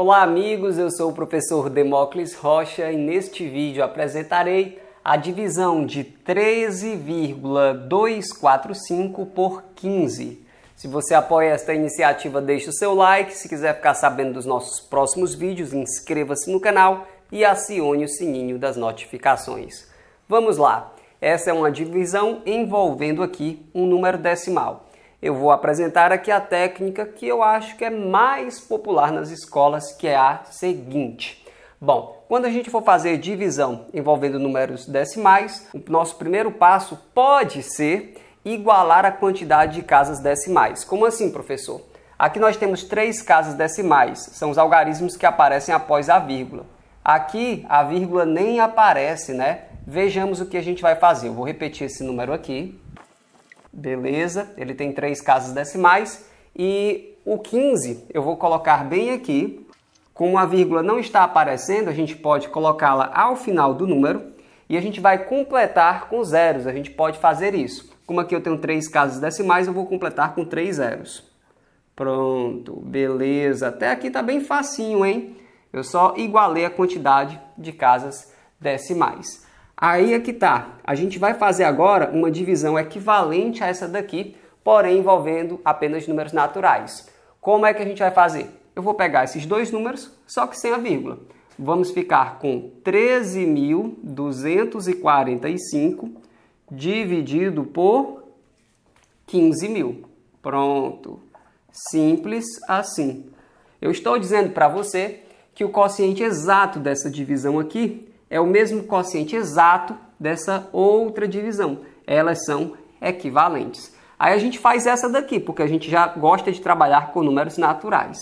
Olá, amigos. Eu sou o professor Demócles Rocha e neste vídeo apresentarei a divisão de 13,245 por 15. Se você apoia esta iniciativa, deixe o seu like. Se quiser ficar sabendo dos nossos próximos vídeos, inscreva-se no canal e acione o sininho das notificações. Vamos lá. Essa é uma divisão envolvendo aqui um número decimal eu vou apresentar aqui a técnica que eu acho que é mais popular nas escolas, que é a seguinte. Bom, quando a gente for fazer divisão envolvendo números decimais, o nosso primeiro passo pode ser igualar a quantidade de casas decimais. Como assim, professor? Aqui nós temos três casas decimais, são os algarismos que aparecem após a vírgula. Aqui a vírgula nem aparece, né? Vejamos o que a gente vai fazer. Eu vou repetir esse número aqui. Beleza, ele tem três casas decimais e o 15 eu vou colocar bem aqui. Como a vírgula não está aparecendo, a gente pode colocá-la ao final do número e a gente vai completar com zeros. A gente pode fazer isso. Como aqui eu tenho três casas decimais, eu vou completar com três zeros. Pronto, beleza. Até aqui tá bem facinho, hein? Eu só igualei a quantidade de casas decimais. Aí é que tá. A gente vai fazer agora uma divisão equivalente a essa daqui, porém envolvendo apenas números naturais. Como é que a gente vai fazer? Eu vou pegar esses dois números, só que sem a vírgula. Vamos ficar com 13.245 dividido por 15.000. Pronto. Simples assim. Eu estou dizendo para você que o quociente exato dessa divisão aqui é o mesmo quociente exato dessa outra divisão. Elas são equivalentes. Aí a gente faz essa daqui, porque a gente já gosta de trabalhar com números naturais.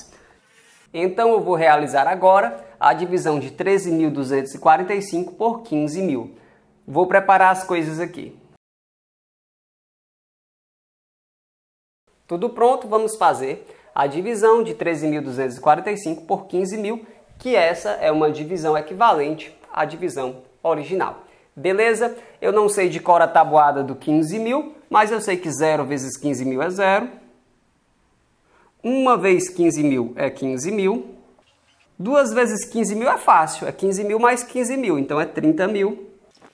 Então eu vou realizar agora a divisão de 13.245 por 15.000. Vou preparar as coisas aqui. Tudo pronto, vamos fazer a divisão de 13.245 por 15.000, que essa é uma divisão equivalente a divisão original. Beleza? Eu não sei de cor a tabuada do 15 mil, mas eu sei que 0 vezes 15 mil é 0. 1 vez 15 mil é 15 mil. 2 vezes 15 mil é fácil, é 15 mil mais 15 mil, então é 30 mil.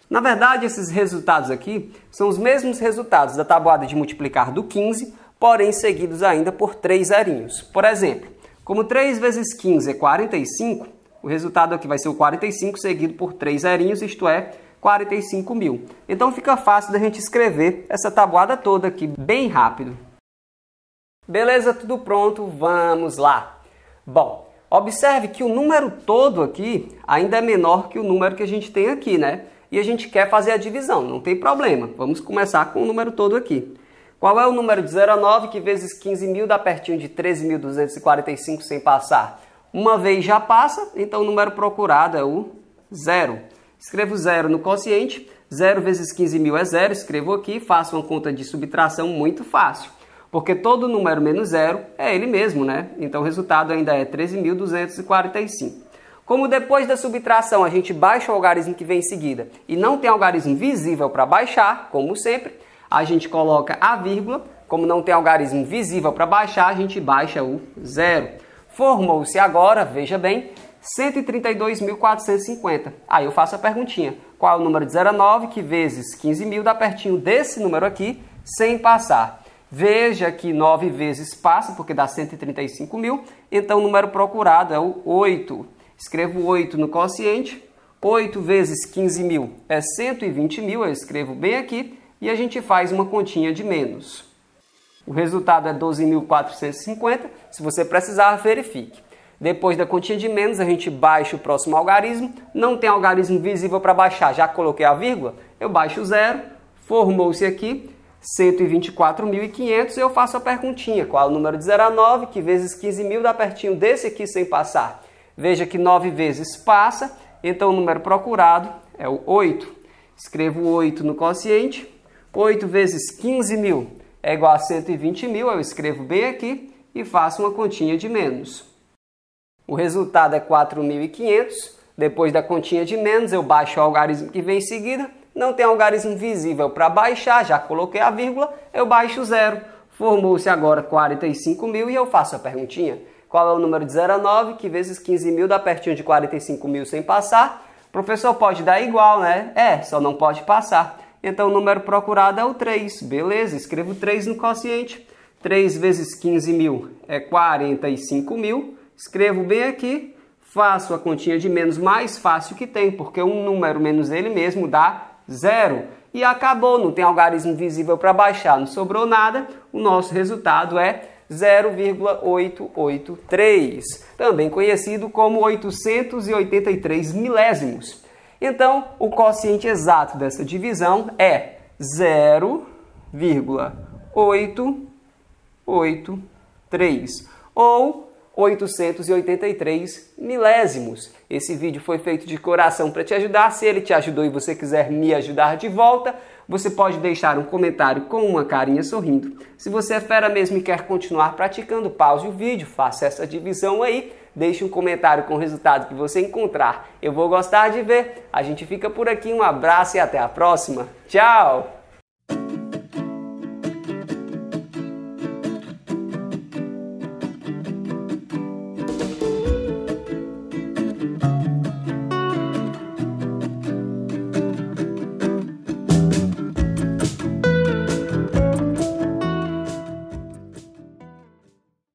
Na verdade, esses resultados aqui são os mesmos resultados da tabuada de multiplicar do 15, porém seguidos ainda por três zerinhos. Por exemplo, como 3 vezes 15 é 45, o resultado aqui vai ser o 45 seguido por três zerinhos, isto é, 45 mil. Então fica fácil da gente escrever essa tabuada toda aqui bem rápido. Beleza, tudo pronto, vamos lá. Bom, observe que o número todo aqui ainda é menor que o número que a gente tem aqui, né? E a gente quer fazer a divisão, não tem problema. Vamos começar com o número todo aqui. Qual é o número de 0 a 9 que vezes 15 mil dá pertinho de 13.245 sem passar? Uma vez já passa, então o número procurado é o zero. Escrevo zero no quociente, 0 vezes 15.000 mil é zero, escrevo aqui, faço uma conta de subtração muito fácil, porque todo número menos zero é ele mesmo, né? Então o resultado ainda é 13.245. Como depois da subtração a gente baixa o algarismo que vem em seguida e não tem algarismo visível para baixar, como sempre, a gente coloca a vírgula. Como não tem algarismo visível para baixar, a gente baixa o zero. Formou-se agora, veja bem, 132.450. Aí eu faço a perguntinha: qual é o número de 19 que vezes 15 mil dá pertinho desse número aqui sem passar? Veja que 9 vezes passa, porque dá 135 mil, então o número procurado é o 8. Escrevo 8 no quociente, 8 vezes 15 mil é 120 mil, eu escrevo bem aqui, e a gente faz uma continha de menos. O resultado é 12.450. Se você precisar, verifique. Depois da continha de menos, a gente baixa o próximo algarismo. Não tem algarismo visível para baixar, já coloquei a vírgula, eu baixo o zero, formou-se aqui 124.500. Eu faço a perguntinha: qual é o número de 0 a 9? Que vezes 15.000 dá pertinho desse aqui sem passar? Veja que 9 vezes passa, então o número procurado é o 8. Escrevo 8 no quociente. 8 vezes 15 mil é igual a 120 mil, eu escrevo bem aqui e faço uma continha de menos. O resultado é 4.500. Depois da continha de menos, eu baixo o algarismo que vem em seguida. Não tem algarismo visível para baixar, já coloquei a vírgula, eu baixo zero. Formou-se agora 45 mil e eu faço a perguntinha. Qual é o número de 0 a 9, que vezes 15 mil dá pertinho de 45 mil sem passar? O professor, pode dar igual, né? É, só não pode passar. Então o número procurado é o 3. Beleza, escrevo 3 no quociente. 3 vezes 15 mil é 45 mil. Escrevo bem aqui. Faço a continha de menos mais fácil que tem, porque um número menos ele mesmo dá zero. E acabou, não tem algarismo visível para baixar, não sobrou nada. O nosso resultado é 0,883, também conhecido como 883 milésimos. Então, o quociente exato dessa divisão é 0,883 ou 883 milésimos. Esse vídeo foi feito de coração para te ajudar. Se ele te ajudou e você quiser me ajudar de volta, você pode deixar um comentário com uma carinha sorrindo. Se você é fera mesmo e quer continuar praticando, pause o vídeo, faça essa divisão aí, deixe um comentário com o resultado que você encontrar. Eu vou gostar de ver. A gente fica por aqui, um abraço e até a próxima. Tchau!